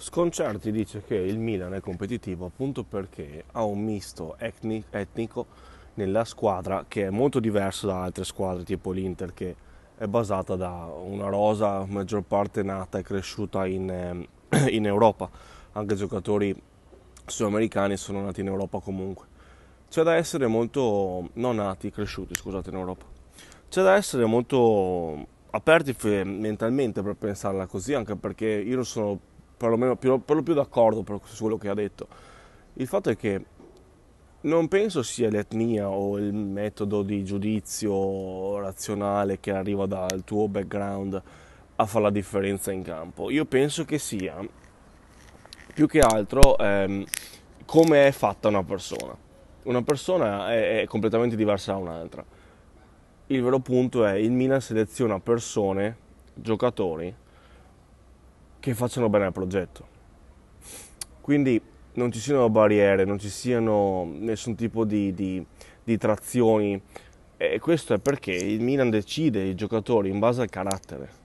Sconcerti dice che il Milan è competitivo appunto perché ha un misto etnico nella squadra che è molto diverso da altre squadre tipo l'Inter che è basata da una rosa maggior parte nata e cresciuta in, ehm, in Europa. Anche giocatori sudamericani sono nati in Europa comunque. C'è da essere molto... non nati, cresciuti scusate in Europa. C'è da essere molto aperti mentalmente per pensarla così anche perché io non sono perlomeno più, per lo più d'accordo su quello che ha detto. Il fatto è che non penso sia l'etnia o il metodo di giudizio razionale che arriva dal tuo background a fare la differenza in campo. Io penso che sia più che altro ehm, come è fatta una persona. Una persona è, è completamente diversa da un'altra. Il vero punto è il Milan seleziona persone, giocatori che facciano bene al progetto. Quindi non ci siano barriere, non ci siano nessun tipo di, di, di trazioni. E questo è perché il Milan decide i giocatori in base al carattere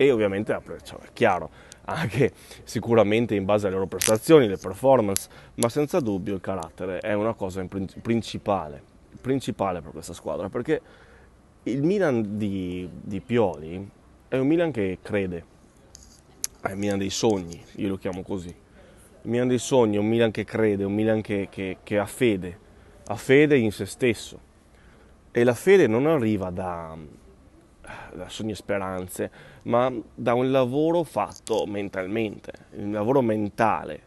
e ovviamente cioè, è chiaro, anche sicuramente in base alle loro prestazioni, le performance, ma senza dubbio il carattere è una cosa principale, principale per questa squadra, perché il Milan di, di Pioli è un Milan che crede, è il eh, Milan dei sogni, io lo chiamo così. Il Milan dei sogni è un Milan che crede, un Milan che, che, che ha fede, ha fede in se stesso. E la fede non arriva da, da sogni e speranze, ma da un lavoro fatto mentalmente, il lavoro mentale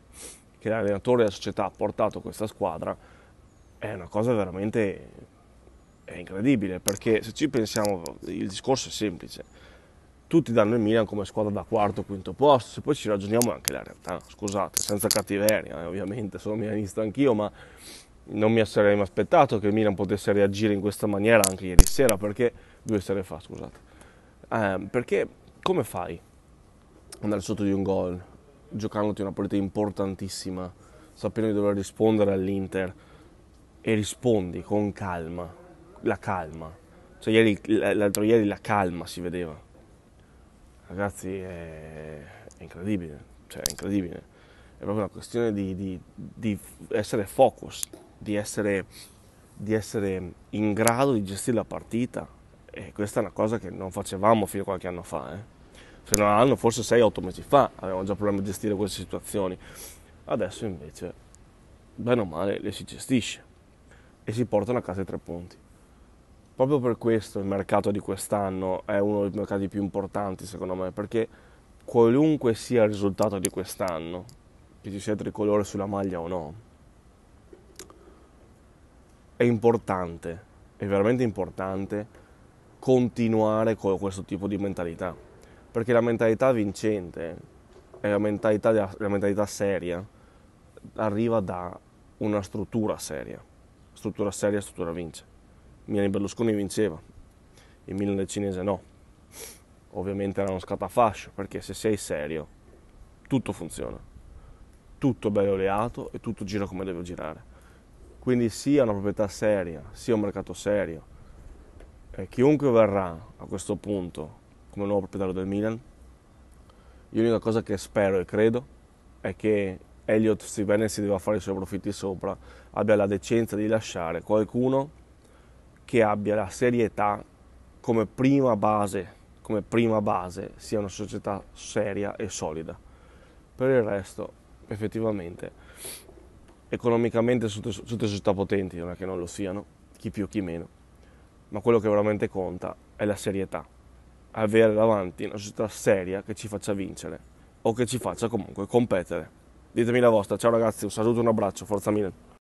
che l'allenatore e la società ha portato a questa squadra è una cosa veramente è incredibile, perché se ci pensiamo il discorso è semplice tutti danno il Milan come squadra da quarto o quinto posto, se poi ci ragioniamo anche la realtà, scusate, senza cattiveria, eh, ovviamente sono milanista anch'io, ma non mi sarei mai aspettato che il Milan potesse reagire in questa maniera anche ieri sera, perché due sere fa, scusate. Eh, perché come fai ad andare sotto di un gol, giocandoti una partita importantissima, sapendo di dover rispondere all'Inter e rispondi con calma, la calma. Cioè ieri, l'altro ieri la calma si vedeva ragazzi è, è incredibile, cioè è incredibile. È proprio una questione di, di, di essere focus, di essere, di essere, in grado di gestire la partita. E questa è una cosa che non facevamo fino a qualche anno fa. Eh. Fino a un forse 6-8 mesi fa, avevamo già problemi a gestire queste situazioni. Adesso invece, bene o male, le si gestisce e si portano a casa i tre punti. Proprio per questo il mercato di quest'anno è uno dei mercati più importanti secondo me, perché qualunque sia il risultato di quest'anno, che ci sia tricolore sulla maglia o no, è importante, è veramente importante continuare con questo tipo di mentalità, perché la mentalità vincente, la mentalità, la mentalità seria, arriva da una struttura seria, struttura seria, struttura vince. Milano Berlusconi vinceva, il Milan del cinese no. Ovviamente era uno scatafascio, perché se sei serio, tutto funziona. Tutto bello oleato e tutto gira come deve girare. Quindi sia una proprietà seria, sia un mercato serio. E chiunque verrà a questo punto come nuovo proprietario del Milan, l'unica cosa che spero e credo è che Elliot Stevenson si deve fare i suoi profitti sopra, abbia la decenza di lasciare qualcuno che abbia la serietà come prima base, come prima base sia una società seria e solida. Per il resto, effettivamente, economicamente tutte, società potenti, non è che non lo siano, chi più chi meno, ma quello che veramente conta è la serietà, avere davanti una società seria che ci faccia vincere o che ci faccia comunque competere. Ditemi la vostra, ciao ragazzi, un saluto, un abbraccio, forza mille.